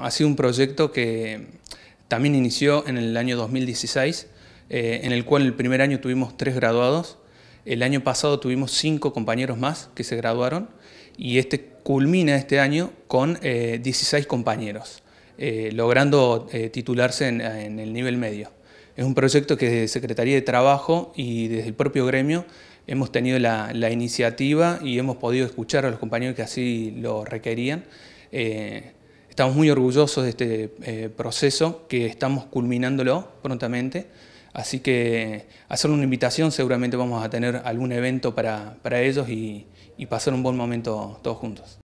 Ha sido un proyecto que también inició en el año 2016, eh, en el cual el primer año tuvimos tres graduados, el año pasado tuvimos cinco compañeros más que se graduaron y este culmina este año con 16 eh, compañeros, eh, logrando titularse en, el nivel medio. Es un proyecto que desde Secretaría de Trabajo y desde el propio gremio hemos tenido la, iniciativa y hemos podido escuchar a los compañeros que así lo requerían. Eh, estamos muy orgullosos de este eh, proceso que estamos culminándolo prontamente. Así que hacer una invitación, seguramente vamos a tener algún evento para, ellos y pasar un buen momento todos juntos.